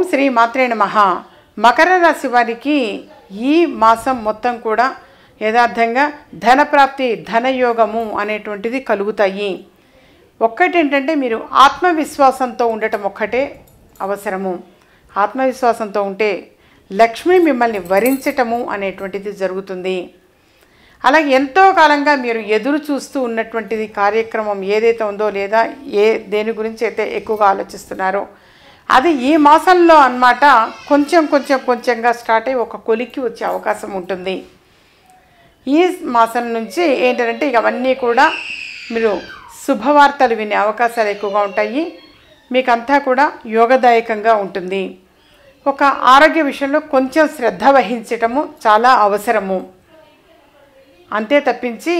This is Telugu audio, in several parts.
ఓం శ్రీ మాత్రే నమ మకర రాశి వారికి ఈ మాసం మొత్తం కూడా యథార్థంగా ధనప్రాప్తి ధనయోగము అనేటువంటిది కలుగుతాయి ఒక్కటేంటంటే మీరు ఆత్మవిశ్వాసంతో ఉండటం ఒక్కటే అవసరము ఆత్మవిశ్వాసంతో ఉంటే లక్ష్మి మిమ్మల్ని వరించటము అనేటువంటిది జరుగుతుంది అలాగే ఎంతో కాలంగా మీరు ఎదురు చూస్తూ ఉన్నటువంటిది కార్యక్రమం ఏదైతే ఉందో లేదా ఏ దేని గురించి అయితే ఎక్కువగా ఆలోచిస్తున్నారో అది ఈ మాసంలో అన్నమాట కొంచెం కొంచెం కొంచెంగా స్టార్ట్ అయ్యి ఒక కొలిక్కి వచ్చే అవకాశం ఉంటుంది ఈ మాసం నుంచి ఏంటంటే ఇవన్నీ కూడా మీరు శుభవార్తలు వినే అవకాశాలు ఎక్కువగా ఉంటాయి మీకంతా కూడా యోగదాయకంగా ఉంటుంది ఒక ఆరోగ్య విషయంలో కొంచెం శ్రద్ధ వహించటము చాలా అవసరము అంతే తప్పించి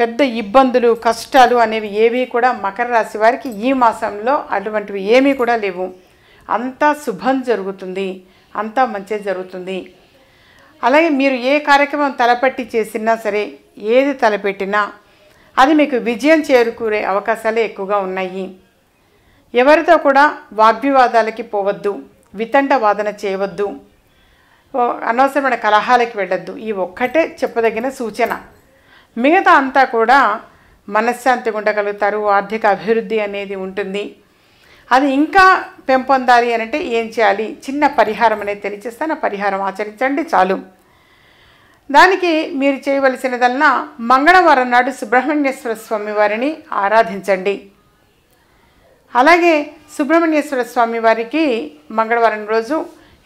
పెద్ద ఇబ్బందులు కష్టాలు అనేవి ఏవి కూడా మకర రాశి వారికి ఈ మాసంలో అటువంటివి ఏమీ కూడా లేవు అంతా శుభం జరుగుతుంది అంతా మంచి జరుగుతుంది అలాగే మీరు ఏ కార్యక్రమం తలపెట్టి చేసినా సరే ఏది తలపెట్టినా అది మీకు విజయం చేరుకునే అవకాశాలే ఎక్కువగా ఉన్నాయి ఎవరితో కూడా వాగ్వివాదాలకి పోవద్దు వితండ వాదన చేయవద్దు అనవసరమైన కలహాలకి వెళ్ళద్దు ఈ ఒక్కటే చెప్పదగిన సూచన మిగతా అంతా కూడా మనశ్శాంతిగా ఉండగలుగుతారు ఆర్థిక అభివృద్ధి అనేది ఉంటుంది అది ఇంకా పెంపొందాలి అని అంటే ఏం చేయాలి చిన్న పరిహారం అనేది తెలియజేస్తాను ఆ పరిహారం ఆచరించండి చాలు దానికి మీరు చేయవలసినదల్లా మంగళవారం నాడు సుబ్రహ్మణ్యేశ్వర స్వామి వారిని ఆరాధించండి అలాగే సుబ్రహ్మణ్యేశ్వర స్వామి వారికి మంగళవారం రోజు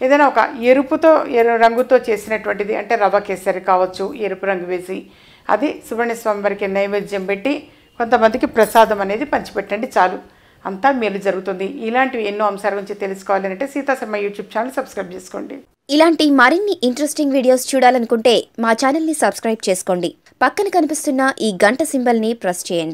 ఏదైనా ఒక ఎరుపుతో ఎరు రంగుతో చేసినటువంటిది అంటే రవ కేసరి కావచ్చు ఎరుపు రంగు వేసి అది సుబ్రహ్మణ్య స్వామి వారికి నైవేద్యం పెట్టి కొంతమందికి ప్రసాదం అనేది పంచిపెట్టండి చాలు అంతా మేలు జరుగుతుంది ఇలాంటివి ఎన్నో అంశాల గురించి తెలుసుకోవాలి అంటే సీతాశర్మ యూట్యూబ్ ఛానల్ సబ్స్క్రైబ్ చేసుకోండి ఇలాంటి మరిన్ని ఇంట్రెస్టింగ్ వీడియోస్ చూడాలనుకుంటే మా ఛానల్ని సబ్స్క్రైబ్ చేసుకోండి పక్కన కనిపిస్తున్న ఈ గంట సింబల్ని ప్రెస్ చేయండి